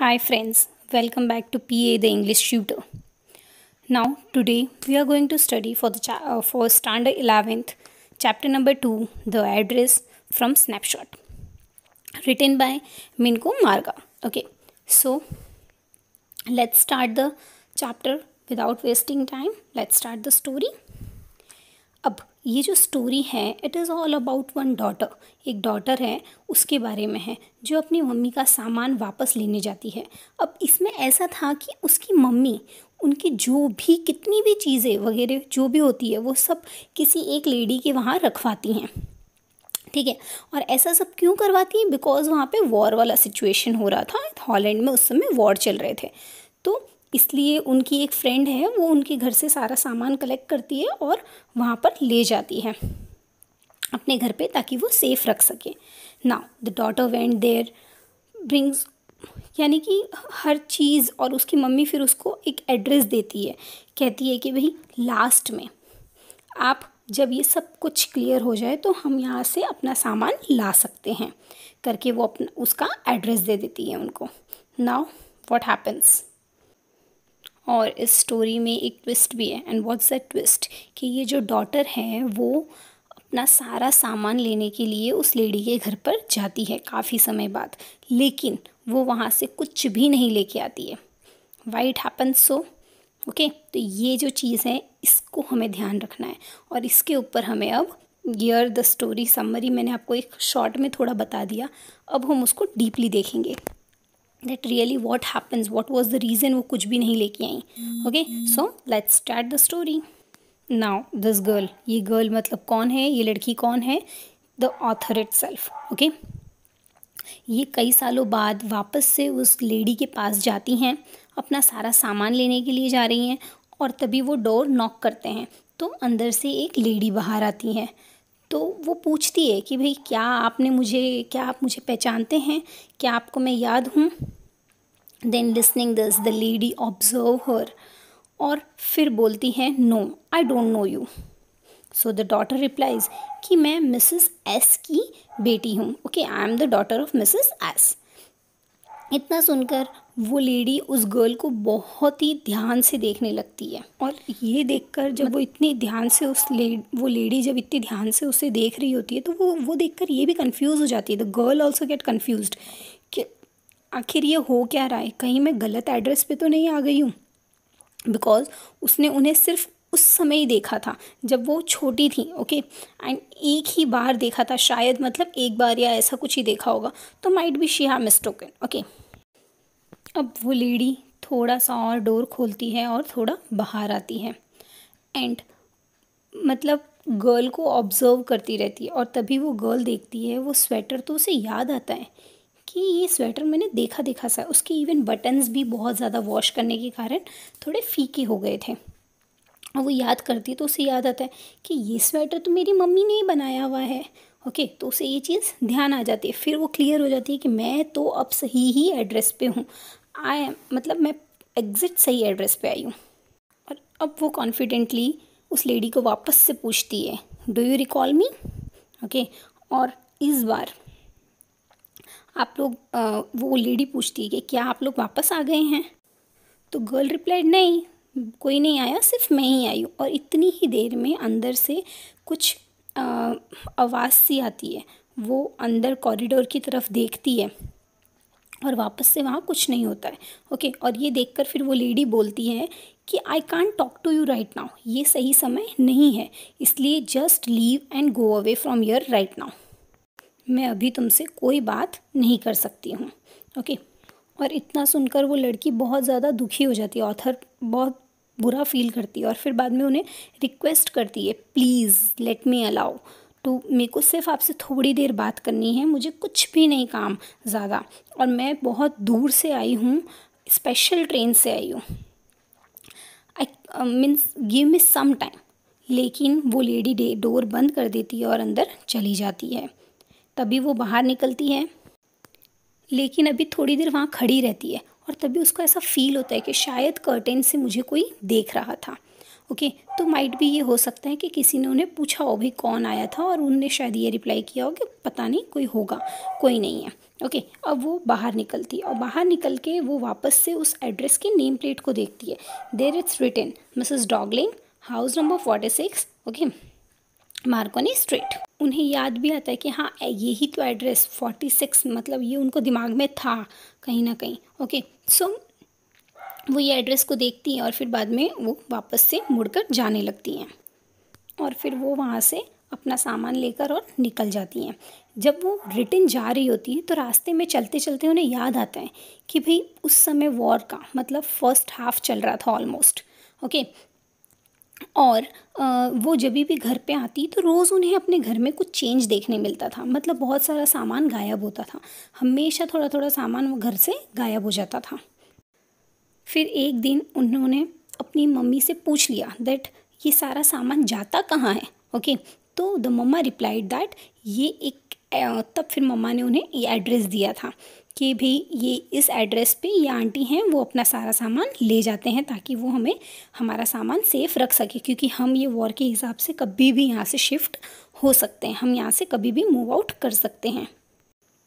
Hi friends, welcome back to PA the English tutor. Now today we are going to study for the uh, for standard 11th chapter number 2 the address from snapshot written by Minko Marga. Okay. So let's start the chapter without wasting time. Let's start the story. Ab. ये जो story है it is all about one daughter एक daughter है उसके बारे में है जो अपनी मम्मी का सामान वापस लेने जाती है अब इसमें ऐसा था कि उसकी मम्मी उनकी जो भी कितनी भी चीज़ें वगैरह जो भी होती है वो सब किसी एक लेडी के वहाँ रखवाती हैं ठीक है और ऐसा सब क्यों करवाती है बिकॉज वहाँ पे वॉर वाला सिचुएशन हो रहा था हॉलैंड में उस समय वॉर चल रहे थे तो इसलिए उनकी एक फ्रेंड है वो उनके घर से सारा सामान कलेक्ट करती है और वहाँ पर ले जाती है अपने घर पे ताकि वो सेफ रख सके now the daughter went there brings यानी कि हर चीज़ और उसकी मम्मी फिर उसको एक एड्रेस देती है कहती है कि भाई लास्ट में आप जब ये सब कुछ क्लियर हो जाए तो हम यहाँ से अपना सामान ला सकते हैं करके वो अपना उसका एड्रेस दे देती है उनको नाउ वॉट हैपन्स और इस स्टोरी में एक ट्विस्ट भी है एंड व्हाट्स दैट ट्विस्ट कि ये जो डॉटर है वो अपना सारा सामान लेने के लिए उस लेडी के घर पर जाती है काफ़ी समय बाद लेकिन वो वहाँ से कुछ भी नहीं लेके आती है वाइट हैपन सो ओके तो ये जो चीज़ है इसको हमें ध्यान रखना है और इसके ऊपर हमें अब गियर द स्टोरी समरी मैंने आपको एक शॉर्ट में थोड़ा बता दिया अब हम उसको डीपली देखेंगे that really what happens what was the reason वो कुछ भी नहीं लेके आई okay so let's start the story now this girl ये गर्ल मतलब कौन है ये लड़की कौन है the author itself okay ये कई सालों बाद वापस से उस लेडी के पास जाती हैं अपना सारा सामान लेने के लिए जा रही हैं और तभी वो डोर नॉक करते हैं तो अंदर से एक लेडी बाहर आती है तो वो पूछती है कि भाई क्या आपने मुझे क्या आप मुझे पहचानते हैं क्या आपको मैं याद हूँ then listening this the lady observe her और फिर बोलती है no I don't know you so the daughter replies कि मैं मिसिस एस की बेटी हूँ okay I am the daughter of Mrs S इतना सुनकर वो लेडी उस गर्ल को बहुत ही ध्यान से देखने लगती है और ये देखकर जब वो इतनी ध्यान से उस ले वो लेडी जब इतनी ध्यान से उसे देख रही होती है तो वो वो देखकर ये भी कंफ्यूज हो जाती है the girl also get confuse कि आखिर ये हो क्या रहा है कहीं मैं गलत एड्रेस पे तो नहीं आ गई हूँ बिकॉज उसने उन्हें सिर्फ उस समय ही देखा था जब वो छोटी थी ओके एंड एक ही बार देखा था शायद मतलब एक बार या ऐसा कुछ ही देखा होगा तो might be she have mistaken okay अब वो लेडी थोड़ा सा और डोर खोलती है और थोड़ा बाहर आती है एंड मतलब गर्ल को ऑब्ज़र्व करती रहती है और तभी वो गर्ल देखती है वो स्वेटर तो उसे याद आता है कि ये स्वेटर मैंने देखा देखा सा उसके इवन बटन्स भी बहुत ज़्यादा वॉश करने के कारण थोड़े फीके हो गए थे और वो याद करती है तो उसे याद आता है कि ये स्वेटर तो मेरी मम्मी ने ही बनाया हुआ है ओके तो उसे ये चीज़ ध्यान आ जाती है फिर वो क्लियर हो जाती है कि मैं तो अब सही ही एड्रेस पे हूँ आई एम मतलब मैं एग्ज़िट सही एड्रेस पे आई हूँ और अब वो कॉन्फिडेंटली उस लेडी को वापस से पूछती है do you recall me okay और इस बार आप लोग वो लेडी पूछती है कि क्या आप लोग वापस आ गए हैं तो गर्ल रिप्लाइड नहीं कोई नहीं आया सिर्फ मैं ही आई हूँ और इतनी ही देर में अंदर से कुछ आवाज़ सी आती है वो अंदर कॉरिडोर की तरफ देखती है और वापस से वहाँ कुछ नहीं होता है ओके और ये देखकर फिर वो लेडी बोलती है कि I can't talk to you right now ये सही समय नहीं है इसलिए just leave and go away from your right now मैं अभी तुमसे कोई बात नहीं कर सकती हूँ ओके और इतना सुनकर वो लड़की बहुत ज़्यादा दुखी हो जाती है ऑथर बहुत बुरा फील करती है और फिर बाद में उन्हें रिक्वेस्ट करती है प्लीज़ लेट मी अलाउ तो मेरे को सिर्फ आपसे थोड़ी देर बात करनी है मुझे कुछ भी नहीं काम ज़्यादा और मैं बहुत दूर से आई हूँ स्पेशल ट्रेन से आई हूँ I means give me some time लेकिन वो लेडी डोर बंद कर देती है और अंदर चली जाती है तभी वो बाहर निकलती है लेकिन अभी थोड़ी देर वहाँ खड़ी रहती है और तभी उसको ऐसा फील होता है कि शायद कर्टेन से मुझे कोई देख रहा था ओके तो माइट भी ये हो सकता है कि किसी ने उन्हें पूछा हो भी कौन आया था और उनने शायद ये रिप्लाई किया हो कि पता नहीं कोई होगा कोई नहीं है ओके okay, अब वो बाहर निकलती है और बाहर निकल के वो वापस से उस एड्रेस के नेम प्लेट को देखती है there it's return Mrs Dorling house number forty six okay Marconi Street उन्हें याद भी आता है कि हाँ यही तो एड्रेस फोर्टी सिक्स मतलब ये उनको दिमाग में था कहीं ना कहीं ओके okay, सो so, वो ये एड्रेस को देखती हैं और फिर बाद में वो वापस से मुड़कर जाने लगती हैं और फिर वो वहाँ से अपना सामान लेकर और निकल जाती हैं जब वो रिटर्न जा रही होती है तो रास्ते में चलते चलते उन्हें याद आता है कि भाई उस समय वॉर का मतलब फर्स्ट हाफ चल रहा था ऑलमोस्ट ओके और वो जब भी घर पे आती तो रोज़ उन्हें अपने घर में कुछ चेंज देखने मिलता था मतलब बहुत सारा सामान गायब होता था हमेशा थोड़ा थोड़ा सामान वो घर से गायब हो जाता था फिर एक दिन उन्होंने अपनी मम्मी से पूछ लिया दैट ये सारा सामान जाता कहाँ है ओके okay, तो द मम्मा रिप्लाइड दैट ये एक तब फिर मम्मा ने उन्हें ये एड्रेस दिया था कि भाई ये इस एड्रेस पे ये आंटी हैं वो अपना सारा सामान ले जाते हैं ताकि वो हमें हमारा सामान सेफ रख सके क्योंकि हम ये वॉर के हिसाब से कभी भी यहाँ से शिफ्ट हो सकते हैं हम यहाँ से कभी भी मूव आउट कर सकते हैं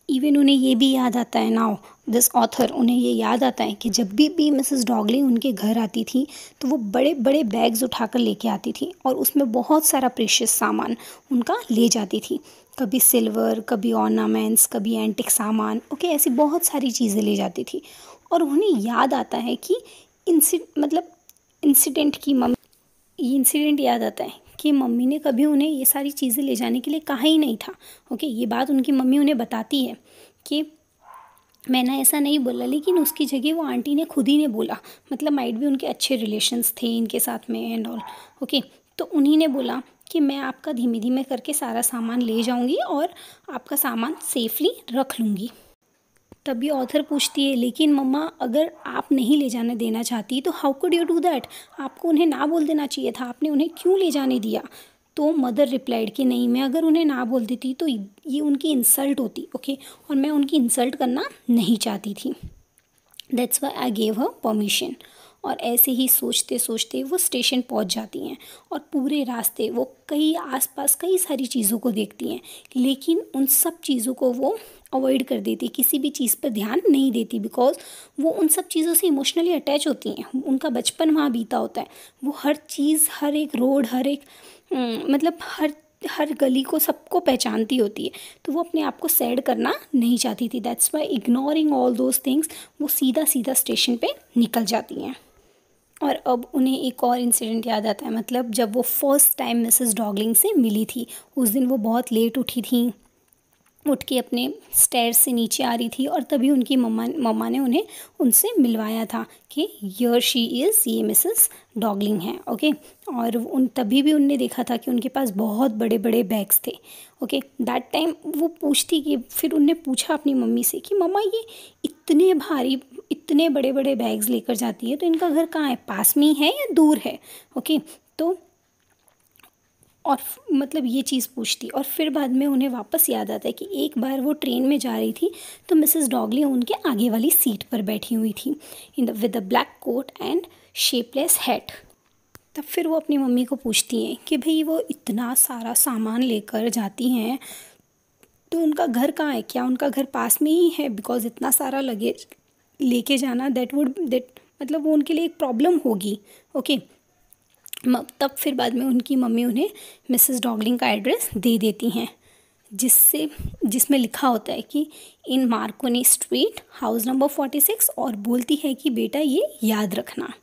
इवन उन्हें ये भी याद आता है नाउ दिस ऑथर उन्हें ये याद आता है कि जब भी भी मिसेस डॉगली उनके घर आती थी तो वो बड़े बड़े बैग्स उठाकर लेके आती थी और उसमें बहुत सारा प्रेशियस सामान उनका ले जाती थी कभी सिल्वर कभी ऑर्नामेंट्स कभी एंटिक सामान ओके ऐसी बहुत सारी चीज़ें ले जाती थी और उन्हें याद आता है कि इंसी मतलब इंसिडेंट की मम्मी ये इंसिडेंट याद आता है कि मम्मी ने कभी उन्हें ये सारी चीज़ें ले जाने के लिए कहा ही नहीं था ओके ये बात उनकी मम्मी उन्हें बताती है कि मैंने ऐसा नहीं बोला लेकिन उसकी जगह वो आंटी ने खुद ही ने बोला मतलब माइट भी उनके अच्छे रिलेशंस थे इनके साथ में एंड ऑल ओके तो उन्हीं ने बोला कि मैं आपका धीमे धीमे करके सारा सामान ले जाऊंगी और आपका सामान सेफली रख लूँगी तभी ऑथर पूछती है लेकिन मम्मा अगर आप नहीं ले जाने देना चाहती तो how could you do that आपको उन्हें ना बोल देना चाहिए था आपने उन्हें क्यों ले जाने दिया तो मदर रिप्लाइड कि नहीं मैं अगर उन्हें ना बोल देती तो ये उनकी इंसल्ट होती ओके और मैं उनकी इंसल्ट करना नहीं चाहती थी that's why I gave her permission और ऐसे ही सोचते सोचते वो स्टेशन पहुंच जाती हैं और पूरे रास्ते वो कई आसपास कई सारी चीज़ों को देखती हैं लेकिन उन सब चीज़ों को वो अवॉइड कर देती है किसी भी चीज़ पर ध्यान नहीं देती बिकॉज वो उन सब चीज़ों से इमोशनली अटैच होती हैं उनका बचपन वहाँ बीता होता है वो हर चीज़ हर एक रोड हर एक हम्म, मतलब हर हर गली को सबको पहचानती होती है तो वो अपने आप को सैड करना नहीं चाहती थी that's why ignoring all those things वो सीधा सीधा स्टेशन पे निकल जाती हैं और अब उन्हें एक और इंसिडेंट याद आता है मतलब जब वो फर्स्ट टाइम मिसेस डॉगलिंग से मिली थी उस दिन वो बहुत लेट उठी थी उठ के अपने स्टेयर से नीचे आ रही थी और तभी उनकी मम्मा मम्मा ने उन्हें उनसे मिलवाया था कि यर शी इज़ ये मिसेस डॉगलिंग है ओके और उन तभी भी उनने देखा था कि उनके पास बहुत बड़े बड़े बैग्स थे ओके दैट टाइम वो पूछती कि फिर उनने पूछा अपनी मम्मी से कि मम्मा ये इतने भारी इतने बड़े बड़े बैग्स लेकर जाती है तो इनका घर कहाँ है पास में ही है या दूर है ओके तो और मतलब ये चीज़ पूछती और फिर बाद में उन्हें वापस याद आता है कि एक बार वो ट्रेन में जा रही थी तो मिसेस डॉगली उनके आगे वाली सीट पर बैठी हुई थी in the with a black coat and shapeless hat तब फिर वो अपनी मम्मी को पूछती हैं कि भाई वो इतना सारा सामान लेकर जाती हैं तो उनका घर कहाँ है क्या उनका घर पास में ही है बिकॉज इतना सारा लगेज लेके जाना दैट वुड दैट मतलब वो उनके लिए एक प्रॉब्लम होगी ओके okay? तब फिर बाद में उनकी मम्मी उन्हें मिसेस डॉगलिंग का एड्रेस दे देती हैं जिससे जिसमें लिखा होता है कि in Marconi Street house number forty six और बोलती है कि बेटा ये याद रखना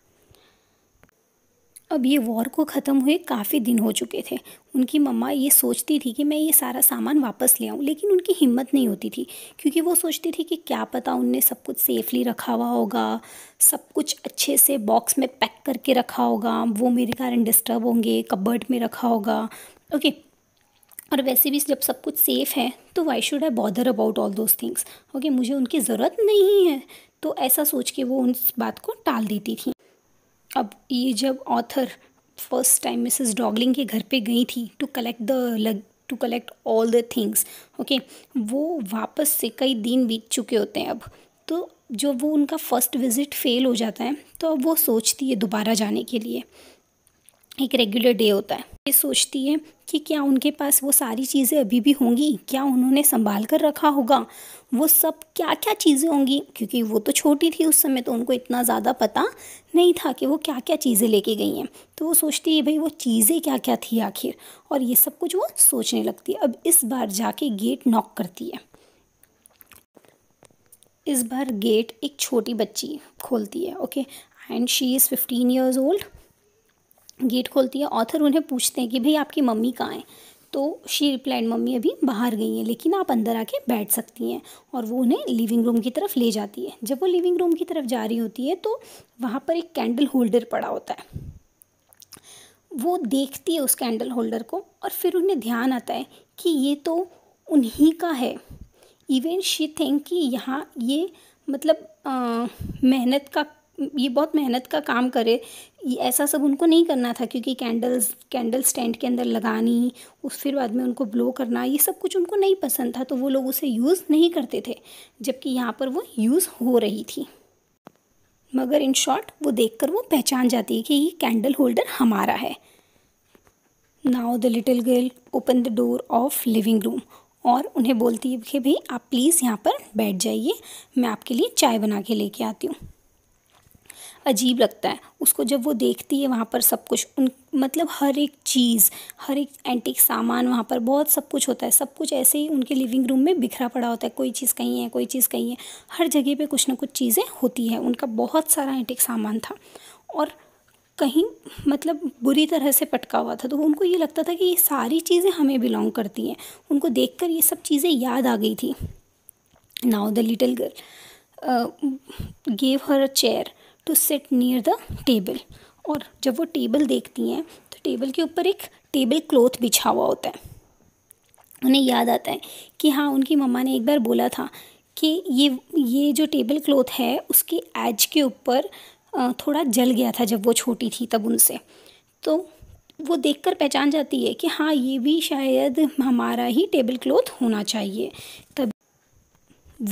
अब ये वॉर को ख़त्म हुए काफ़ी दिन हो चुके थे उनकी मम्मा ये सोचती थी कि मैं ये सारा सामान वापस ले आऊँ लेकिन उनकी हिम्मत नहीं होती थी क्योंकि वो सोचती थी कि क्या पता उनने सब कुछ सेफली रखा हुआ होगा सब कुछ अच्छे से बॉक्स में पैक करके रखा होगा वो मेरे कारण डिस्टर्ब होंगे कबर्ड में रखा होगा ओके और वैसे भी जब सब कुछ सेफ़ है तो why should I bother about all those things okay मुझे उनकी ज़रूरत नहीं है तो ऐसा सोच के वो उस बात को टाल देती थी अब ये जब author first time Mrs Dorling के घर पे गई थी to collect the lug to collect all the things okay वो वापस से कई दिन बीत चुके होते हैं अब तो जो वो उनका फर्स्ट विज़िट फेल हो जाता है तो अब वो सोचती है दोबारा जाने के लिए एक रेगुलर डे होता है ये सोचती है कि क्या उनके पास वो सारी चीज़ें अभी भी होंगी क्या उन्होंने संभाल कर रखा होगा वो सब क्या क्या चीज़ें होंगी क्योंकि वो तो छोटी थी उस समय तो उनको इतना ज़्यादा पता नहीं था कि वो क्या क्या चीज़ें लेके गई हैं तो वो सोचती है भाई वो चीज़ें क्या क्या थी आखिर और ये सब कुछ वो सोचने लगती है अब इस बार जाके गेट नॉक करती है इस बार गेट एक छोटी बच्ची खोलती है okay and she is fifteen years old gate खोलती है ऑथर उन्हें पूछते हैं कि भाई आपकी मम्मी कहाँ हैं तो शी रिप्लाइड मम्मी अभी बाहर गई हैं लेकिन आप अंदर आके बैठ सकती हैं और वो उन्हें लिविंग रूम की तरफ ले जाती है जब वो लिविंग रूम की तरफ जा रही होती है तो वहाँ पर एक कैंडल होल्डर पड़ा होता है वो देखती है उस कैंडल होल्डर को और फिर उन्हें ध्यान आता है कि ये तो उन्हीं का है इवन शी थिंक कि यहाँ ये मतलब आ, मेहनत का ये बहुत मेहनत का काम करे ऐसा सब उनको नहीं करना था क्योंकि कैंडल्स कैंडल स्टैंड के अंदर लगानी उस फिर बाद में उनको ब्लो करना ये सब कुछ उनको नहीं पसंद था तो वो लोग उसे यूज़ नहीं करते थे जबकि यहाँ पर वो यूज़ हो रही थी मगर इन शॉर्ट वो देखकर वो पहचान जाती है कि ये कैंडल होल्डर हमारा है now the little girl open the door of living room और उन्हें बोलती है कि भाई आप प्लीज़ यहाँ पर बैठ जाइए मैं आपके लिए चाय बना के लेके आती हूँ अजीब लगता है उसको जब वो देखती है वहाँ पर सब कुछ उन मतलब हर एक चीज़ हर एक एंटिक सामान वहाँ पर बहुत सब कुछ होता है सब कुछ ऐसे ही उनके लिविंग रूम में बिखरा पड़ा होता है कोई चीज़ कहीं है कोई चीज़ कहीं है हर जगह पे कुछ ना कुछ चीज़ें होती है उनका बहुत सारा एंटिक सामान था और कहीं मतलब बुरी तरह से पटका हुआ था तो उनको ये लगता था कि ये सारी चीज़ें हमें बिलोंग करती हैं उनको देखकर ये सब चीज़ें याद आ गई थी now the little girl gave her a chair to sit near the table और जब वो टेबल देखती हैं तो टेबल के ऊपर एक टेबल क्लॉथ बिछा हुआ होता है उन्हें याद आता है कि हाँ उनकी मम्मा ने एक बार बोला था कि ये ये जो टेबल क्लॉथ है उसकी एज के ऊपर थोड़ा जल गया था जब वो छोटी थी तब उनसे तो वो देखकर पहचान जाती है कि हाँ ये भी शायद हमारा ही टेबल क्लॉथ होना चाहिए तब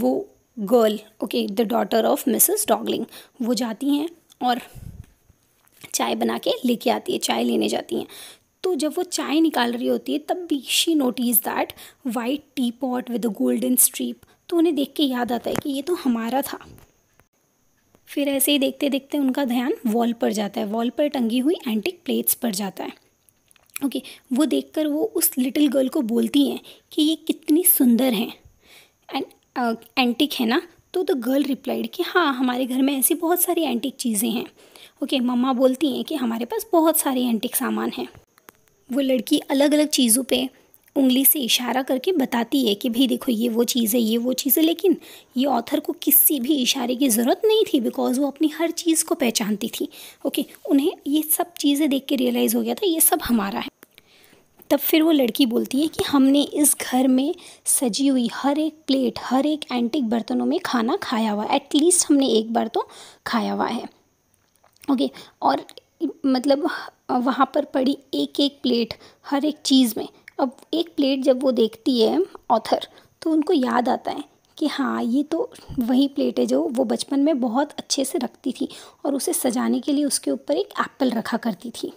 वो girl okay the daughter of Mrs Dorling वो जाती हैं और चाय बना के लेके आती है चाय लेने जाती हैं तो जब वो चाय निकाल रही होती है तब भी she notice that white teapot with a golden stripe तो उन्हें देख के याद आता है कि ये तो हमारा था फिर ऐसे ही देखते देखते उनका ध्यान वॉल पर जाता है वॉल पर टंगी हुई एंटिक प्लेट्स पर जाता है ओके okay, वो देखकर वो उस लिटिल गर्ल को बोलती हैं कि ये कितनी सुंदर हैं एंड एंटिक है ना तो द गर्ल रिप्लाइड कि हाँ हमारे घर में ऐसी बहुत सारी एंटिक चीज़ें हैं ओके okay, मम्मा बोलती हैं कि हमारे पास बहुत सारे एंटिक सामान हैं वो लड़की अलग अलग चीज़ों पे उंगली से इशारा करके बताती है कि भाई देखो ये वो चीज़ है ये वो चीज़ है लेकिन ये ऑथर को किसी भी इशारे की ज़रूरत नहीं थी बिकॉज़ वो अपनी हर चीज़ को पहचानती थी ओके okay, उन्हें ये सब चीज़ें देख के रियलाइज़ हो गया था ये सब हमारा है तब फिर वो लड़की बोलती है कि हमने इस घर में सजी हुई हर एक प्लेट हर एक एंटिक बर्तनों में खाना खाया हुआ एटलीस्ट हमने एक बार तो खाया हुआ है ओके और मतलब वहाँ पर पड़ी एक एक प्लेट हर एक चीज़ में अब एक प्लेट जब वो देखती है ऑथर तो उनको याद आता है कि हाँ ये तो वही प्लेट है जो वो बचपन में बहुत अच्छे से रखती थी और उसे सजाने के लिए उसके ऊपर एक एप्पल रखा करती थी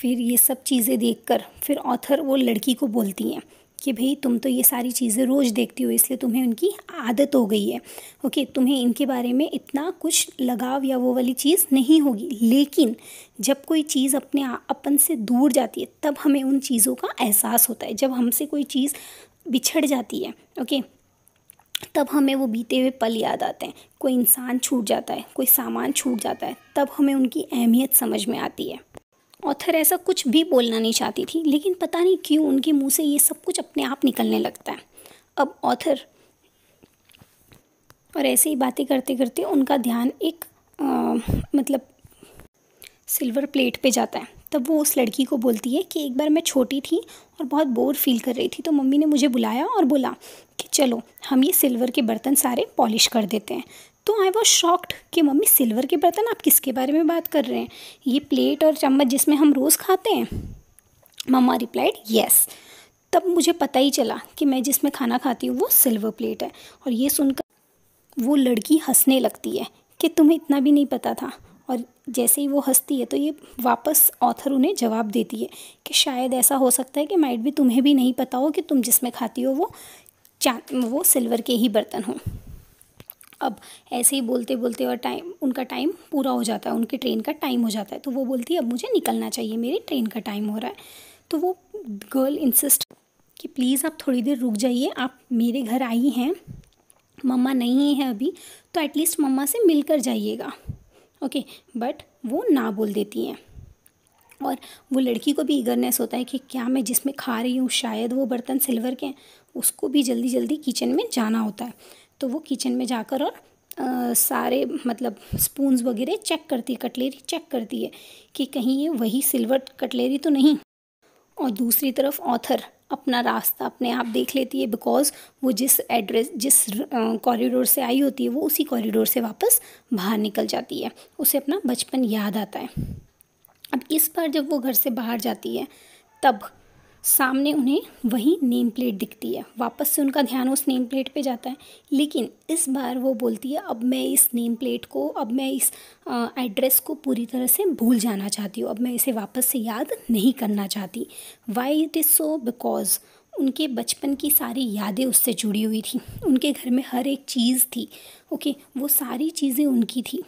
फिर ये सब चीज़ें देखकर फिर ऑथर वो लड़की को बोलती हैं कि भाई तुम तो ये सारी चीज़ें रोज़ देखती हो इसलिए तुम्हें उनकी आदत हो गई है ओके तुम्हें इनके बारे में इतना कुछ लगाव या वो वाली चीज़ नहीं होगी लेकिन जब कोई चीज़ अपने अपन से दूर जाती है तब हमें उन चीज़ों का एहसास होता है जब हमसे कोई चीज़ बिछड़ जाती है ओके तब हमें वो बीते हुए पल याद आते हैं कोई इंसान छूट जाता है कोई सामान छूट जाता है तब हमें उनकी अहमियत समझ में आती है ऑथर ऐसा कुछ भी बोलना नहीं चाहती थी लेकिन पता नहीं क्यों उनके मुंह से ये सब कुछ अपने आप निकलने लगता है अब ऑथर और ऐसे ही बातें करते करते उनका ध्यान एक आ, मतलब सिल्वर प्लेट पे जाता है तब वो उस लड़की को बोलती है कि एक बार मैं छोटी थी और बहुत बोर फील कर रही थी तो मम्मी ने मुझे बुलाया और बोला कि चलो हम ये सिल्वर के बर्तन सारे पॉलिश कर देते हैं तो आई वॉज शॉक्ड कि मम्मी सिल्वर के बर्तन आप किसके बारे में बात कर रहे हैं ये प्लेट और चम्मच जिसमें हम रोज़ खाते हैं मम्मा रिप्लाइड येस तब मुझे पता ही चला कि मैं जिसमें खाना खाती हूँ वो सिल्वर प्लेट है और ये सुनकर वो लड़की हंसने लगती है कि तुम्हें इतना भी नहीं पता था और जैसे ही वो हंसती है तो ये वापस ऑथर उन्हें जवाब देती है कि शायद ऐसा हो सकता है कि माइट भी तुम्हें भी नहीं पता हो कि तुम जिसमें खाती हो वो चा वो सिल्वर के ही बर्तन हों अब ऐसे ही बोलते बोलते और टाइम उनका टाइम पूरा हो जाता है उनकी ट्रेन का टाइम हो जाता है तो वो बोलती है अब मुझे निकलना चाहिए मेरी ट्रेन का टाइम हो रहा है तो वो गर्ल इंसिस्ट कि प्लीज़ आप थोड़ी देर रुक जाइए आप मेरे घर आई हैं मम्मा नहीं है अभी तो एटलीस्ट मम्मा से मिलकर जाइएगा ओके बट वो ना बोल देती हैं और वो लड़की को भी ईगरनेस होता है कि क्या मैं जिसमें खा रही हूँ शायद वो बर्तन सिल्वर के हैं उसको भी जल्दी जल्दी किचन में जाना होता है तो वो किचन में जाकर और आ, सारे मतलब स्पूंस वगैरह चेक करती है कटलेरी चेक करती है कि कहीं ये वही सिल्वर कटलेरी तो नहीं और दूसरी तरफ ऑथर अपना रास्ता अपने आप देख लेती है बिकॉज़ वो जिस एड्रेस जिस कॉरिडोर से आई होती है वो उसी कॉरिडोर से वापस बाहर निकल जाती है उसे अपना बचपन याद आता है अब इस बार जब वो घर से बाहर जाती है तब सामने उन्हें वही नेम प्लेट दिखती है वापस से उनका ध्यान उस नेम प्लेट पे जाता है लेकिन इस बार वो बोलती है अब मैं इस नेम प्लेट को अब मैं इस एड्रेस को पूरी तरह से भूल जाना चाहती हूँ अब मैं इसे वापस से याद नहीं करना चाहती why it is so because उनके बचपन की सारी यादें उससे जुड़ी हुई थी उनके घर में हर एक चीज़ थी ओके वो सारी चीज़ें उनकी थी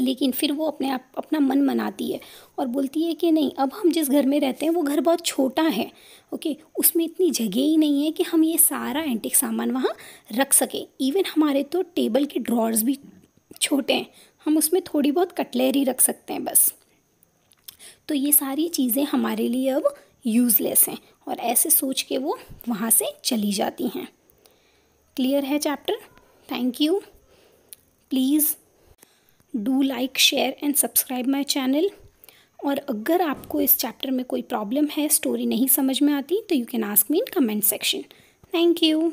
लेकिन फिर वो अपने आप अपना मन मनाती है और बोलती है कि नहीं अब हम जिस घर में रहते हैं वो घर बहुत छोटा है ओके उसमें इतनी जगह ही नहीं है कि हम ये सारा एंटिक सामान वहाँ रख सकें इवन हमारे तो टेबल के ड्रॉर्स भी छोटे हैं हम उसमें थोड़ी बहुत कटलेरी रख सकते हैं बस तो ये सारी चीज़ें हमारे लिए अब यूज़लेस हैं और ऐसे सोच के वो वहाँ से चली जाती हैं क्लियर है chapter thank you please do like share and subscribe my channel और अगर आपको इस चैप्टर में कोई प्रॉब्लम है स्टोरी नहीं समझ में आती तो you can ask me in comment section thank you